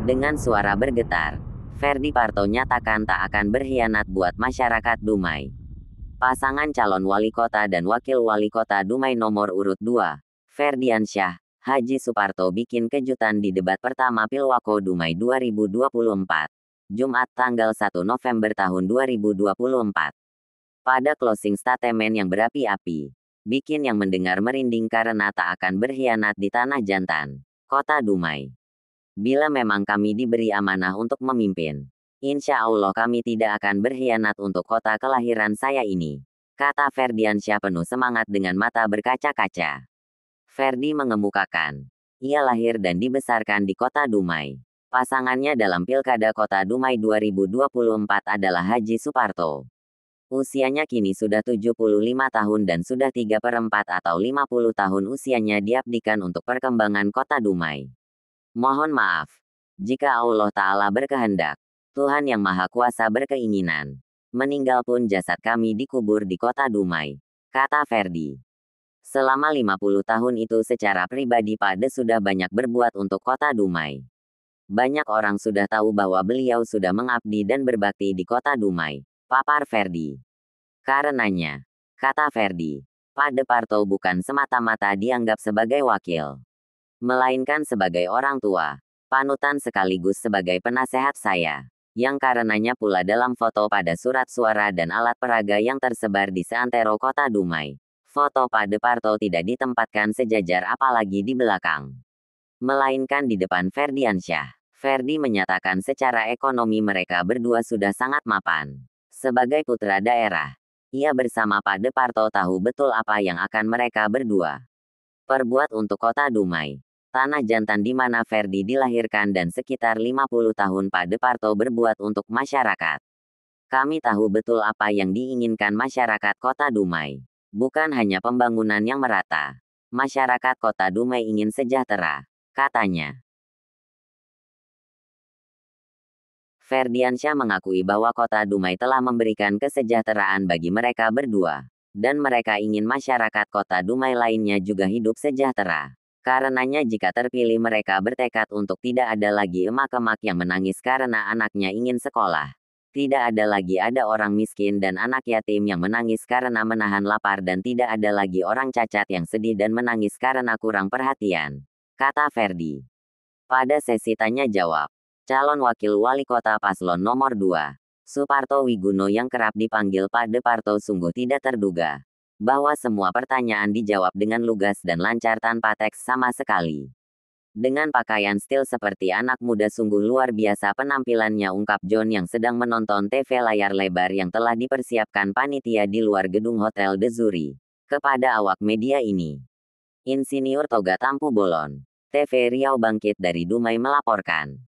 Dengan suara bergetar, Ferdi Parto nyatakan tak akan berkhianat buat masyarakat Dumai. Pasangan calon wali kota dan wakil wali kota Dumai nomor urut 2, Ferdian Syah, Haji Suparto bikin kejutan di debat pertama Pilwako Dumai 2024. Jumat tanggal 1 November tahun 2024. Pada closing statement yang berapi-api, bikin yang mendengar merinding karena tak akan berkhianat di tanah jantan, kota Dumai. Bila memang kami diberi amanah untuk memimpin, insya Allah kami tidak akan berkhianat untuk kota kelahiran saya ini. Kata Ferdian Ferdiansyah penuh semangat dengan mata berkaca-kaca. Ferdi mengemukakan. Ia lahir dan dibesarkan di kota Dumai. Pasangannya dalam Pilkada Kota Dumai 2024 adalah Haji Suparto. Usianya kini sudah 75 tahun dan sudah 3 per atau 50 tahun usianya diabdikan untuk perkembangan kota Dumai. Mohon maaf. Jika Allah Ta'ala berkehendak, Tuhan Yang Maha Kuasa berkeinginan. Meninggal pun jasad kami dikubur di kota Dumai, kata Ferdi. Selama 50 tahun itu secara pribadi Pade sudah banyak berbuat untuk kota Dumai. Banyak orang sudah tahu bahwa beliau sudah mengabdi dan berbakti di kota Dumai, papar Ferdi. Karenanya, kata Ferdi, Pade Parto bukan semata-mata dianggap sebagai wakil melainkan sebagai orang tua, panutan sekaligus sebagai penasehat saya, yang karenanya pula dalam foto pada surat suara dan alat peraga yang tersebar di seantero kota Dumai. Foto Pak Departo tidak ditempatkan sejajar apalagi di belakang. Melainkan di depan Ferdiansyah. Ferdi menyatakan secara ekonomi mereka berdua sudah sangat mapan. Sebagai putra daerah, ia bersama Pak Departo tahu betul apa yang akan mereka berdua perbuat untuk kota Dumai. Tanah jantan di mana Ferdi dilahirkan dan sekitar 50 tahun Pak Departo berbuat untuk masyarakat. Kami tahu betul apa yang diinginkan masyarakat kota Dumai. Bukan hanya pembangunan yang merata. Masyarakat kota Dumai ingin sejahtera, katanya. Ferdiansyah mengakui bahwa kota Dumai telah memberikan kesejahteraan bagi mereka berdua, dan mereka ingin masyarakat kota Dumai lainnya juga hidup sejahtera. Karenanya jika terpilih mereka bertekad untuk tidak ada lagi emak-emak yang menangis karena anaknya ingin sekolah. Tidak ada lagi ada orang miskin dan anak yatim yang menangis karena menahan lapar dan tidak ada lagi orang cacat yang sedih dan menangis karena kurang perhatian. Kata Ferdi. Pada sesi tanya jawab, calon wakil wali kota paslon nomor 2, Suparto Wiguno yang kerap dipanggil Pak Departo sungguh tidak terduga bahwa semua pertanyaan dijawab dengan lugas dan lancar tanpa teks sama sekali. Dengan pakaian stil seperti anak muda sungguh luar biasa penampilannya ungkap John yang sedang menonton TV layar lebar yang telah dipersiapkan panitia di luar gedung Hotel De Zuri. Kepada awak media ini. Insinyur Toga Tampu Bolon. TV Riau Bangkit dari Dumai melaporkan.